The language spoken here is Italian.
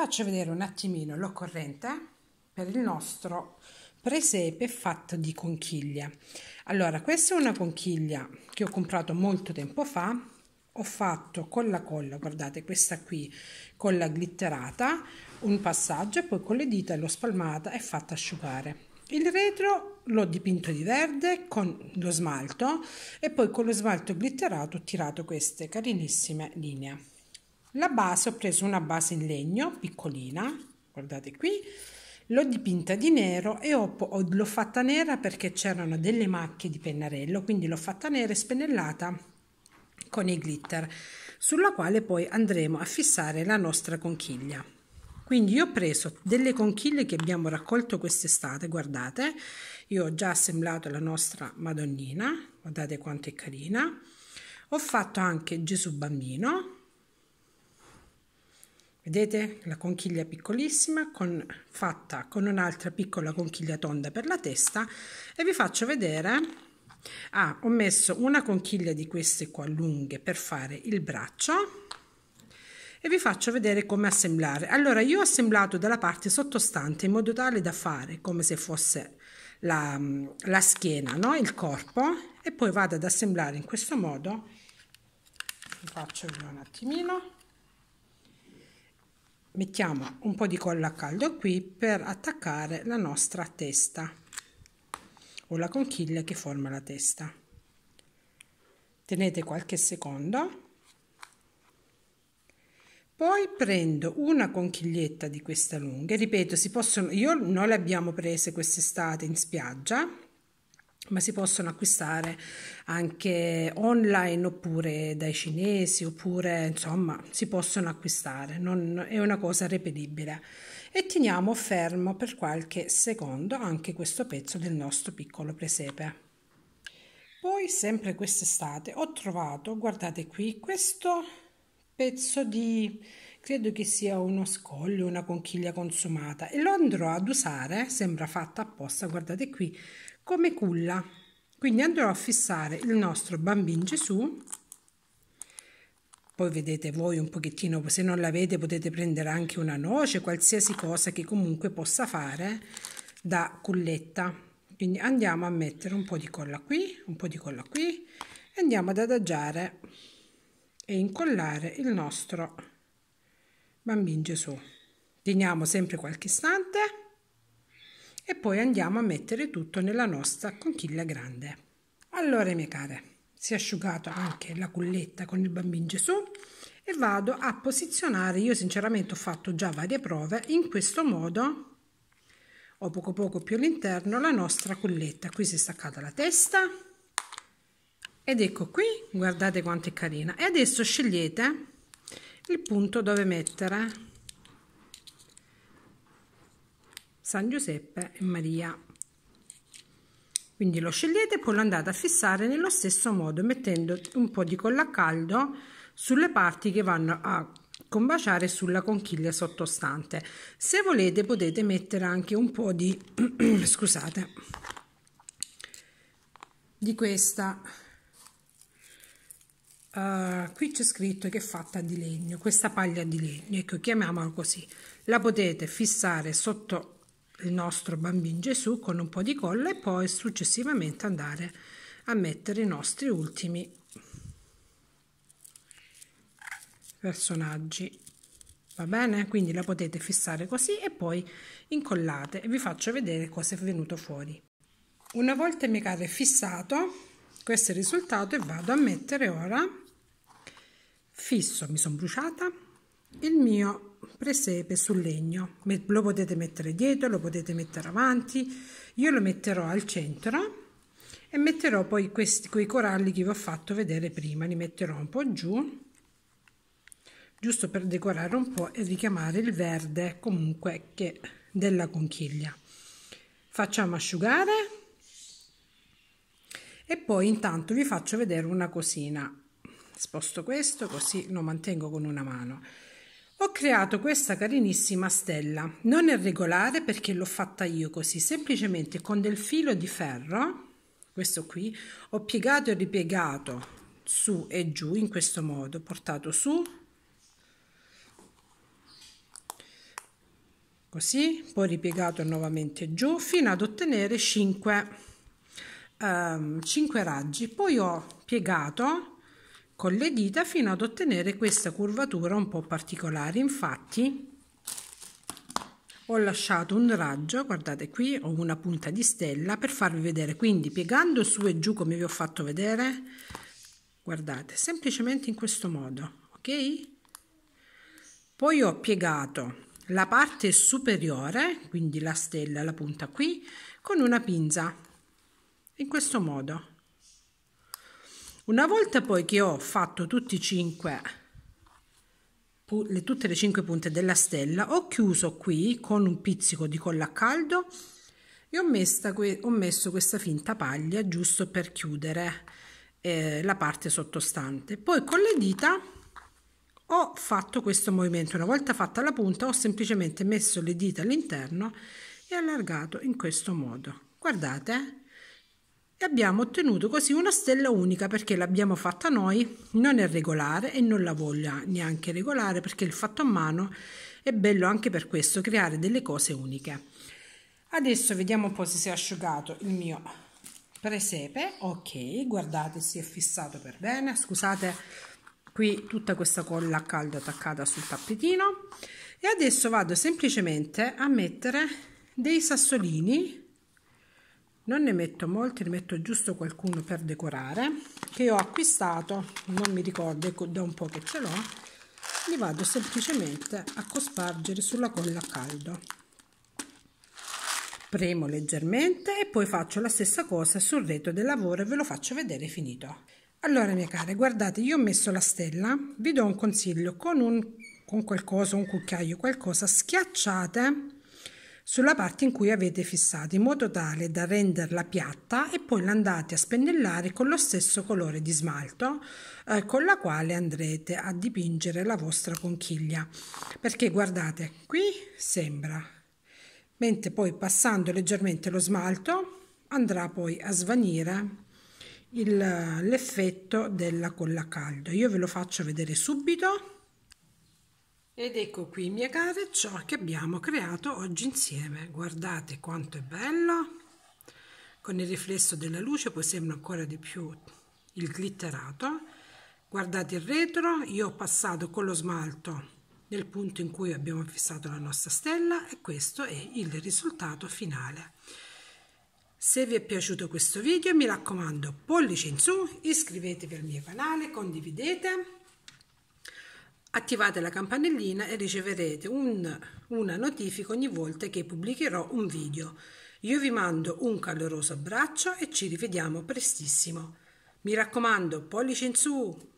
faccio vedere un attimino l'occorrente per il nostro presepe fatto di conchiglie. Allora, questa è una conchiglia che ho comprato molto tempo fa, ho fatto con la colla, guardate questa qui, con la glitterata, un passaggio e poi con le dita l'ho spalmata e fatta asciugare. Il retro l'ho dipinto di verde con lo smalto e poi con lo smalto glitterato ho tirato queste carinissime linee. La base, ho preso una base in legno, piccolina, guardate qui, l'ho dipinta di nero e ho, l'ho fatta nera perché c'erano delle macchie di pennarello, quindi l'ho fatta nera e spennellata con i glitter, sulla quale poi andremo a fissare la nostra conchiglia. Quindi io ho preso delle conchiglie che abbiamo raccolto quest'estate, guardate, io ho già assemblato la nostra Madonnina, guardate quanto è carina, ho fatto anche Gesù Bambino, Vedete la conchiglia piccolissima con, fatta con un'altra piccola conchiglia tonda per la testa e vi faccio vedere, ah, ho messo una conchiglia di queste qua lunghe per fare il braccio e vi faccio vedere come assemblare. Allora io ho assemblato dalla parte sottostante in modo tale da fare come se fosse la, la schiena, no? il corpo e poi vado ad assemblare in questo modo, vi faccio vedere un attimino mettiamo un po' di colla a caldo qui per attaccare la nostra testa o la conchiglia che forma la testa. Tenete qualche secondo. Poi prendo una conchiglietta di questa lunga, ripeto, si possono, io, non le abbiamo prese quest'estate in spiaggia, ma si possono acquistare anche online oppure dai cinesi oppure insomma si possono acquistare non, è una cosa reperibile e teniamo fermo per qualche secondo anche questo pezzo del nostro piccolo presepe poi sempre quest'estate ho trovato guardate qui questo pezzo di Credo che sia uno scoglio, una conchiglia consumata e lo andrò ad usare, sembra fatta apposta, guardate qui, come culla. Quindi andrò a fissare il nostro bambino Gesù. Poi vedete voi un pochettino, se non l'avete potete prendere anche una noce, qualsiasi cosa che comunque possa fare da culletta. Quindi andiamo a mettere un po' di colla qui, un po' di colla qui e andiamo ad adagiare e incollare il nostro Bambino Gesù. Teniamo sempre qualche istante e poi andiamo a mettere tutto nella nostra conchiglia grande. Allora, mie care, si è asciugata anche la culletta con il Bambino Gesù e vado a posizionare, io sinceramente ho fatto già varie prove, in questo modo o poco poco più all'interno la nostra culletta. qui si è staccata la testa ed ecco qui guardate quanto è carina e adesso scegliete il punto dove mettere San Giuseppe e Maria quindi lo scegliete e poi lo andate a fissare nello stesso modo mettendo un po' di colla a caldo sulle parti che vanno a combaciare sulla conchiglia sottostante se volete potete mettere anche un po' di scusate di questa Uh, qui c'è scritto che è fatta di legno questa paglia di legno ecco chiamiamola così la potete fissare sotto il nostro bambino Gesù con un po' di colla e poi successivamente andare a mettere i nostri ultimi personaggi va bene quindi la potete fissare così e poi incollate vi faccio vedere cosa è venuto fuori una volta il mio cavo è fissato questo è il risultato e vado a mettere ora fisso mi sono bruciata il mio presepe sul legno lo potete mettere dietro lo potete mettere avanti io lo metterò al centro e metterò poi questi quei coralli che vi ho fatto vedere prima li metterò un po giù giusto per decorare un po e richiamare il verde comunque che della conchiglia facciamo asciugare e poi intanto vi faccio vedere una cosina sposto questo così lo mantengo con una mano ho creato questa carinissima stella non è regolare perché l'ho fatta io così semplicemente con del filo di ferro questo qui ho piegato e ripiegato su e giù in questo modo portato su così poi ripiegato nuovamente giù fino ad ottenere 5 ehm, 5 raggi poi ho piegato con le dita fino ad ottenere questa curvatura un po' particolare infatti ho lasciato un raggio guardate qui ho una punta di stella per farvi vedere quindi piegando su e giù come vi ho fatto vedere guardate semplicemente in questo modo ok poi ho piegato la parte superiore quindi la stella la punta qui con una pinza in questo modo. Una volta poi che ho fatto tutti i 5 tutte le cinque punte della stella ho chiuso qui con un pizzico di colla a caldo e ho, messa, ho messo questa finta paglia giusto per chiudere eh, la parte sottostante poi con le dita ho fatto questo movimento una volta fatta la punta ho semplicemente messo le dita all'interno e allargato in questo modo guardate abbiamo ottenuto così una stella unica perché l'abbiamo fatta noi, non è regolare e non la voglio neanche regolare perché il fatto a mano è bello anche per questo, creare delle cose uniche. Adesso vediamo un po' se si è asciugato il mio presepe, ok, guardate si è fissato per bene, scusate qui tutta questa colla a caldo attaccata sul tappetino e adesso vado semplicemente a mettere dei sassolini non ne metto molti ne metto giusto qualcuno per decorare che ho acquistato non mi ricordo ecco, da un po che ce l'ho li vado semplicemente a cospargere sulla colla a caldo premo leggermente e poi faccio la stessa cosa sul retro del lavoro e ve lo faccio vedere finito allora mie care guardate io ho messo la stella vi do un consiglio con un con qualcosa un cucchiaio qualcosa schiacciate sulla parte in cui avete fissato in modo tale da renderla piatta e poi l'andate a spennellare con lo stesso colore di smalto eh, con la quale andrete a dipingere la vostra conchiglia perché guardate qui sembra mentre poi passando leggermente lo smalto andrà poi a svanire l'effetto della colla a caldo io ve lo faccio vedere subito ed ecco qui, mie care, ciò che abbiamo creato oggi insieme. Guardate quanto è bello! Con il riflesso della luce poi sembra ancora di più il glitterato. Guardate il retro, io ho passato con lo smalto nel punto in cui abbiamo fissato la nostra stella e questo è il risultato finale. Se vi è piaciuto questo video mi raccomando pollice in su, iscrivetevi al mio canale, condividete Attivate la campanellina e riceverete un, una notifica ogni volta che pubblicherò un video. Io vi mando un caloroso abbraccio e ci rivediamo prestissimo. Mi raccomando, pollice in su!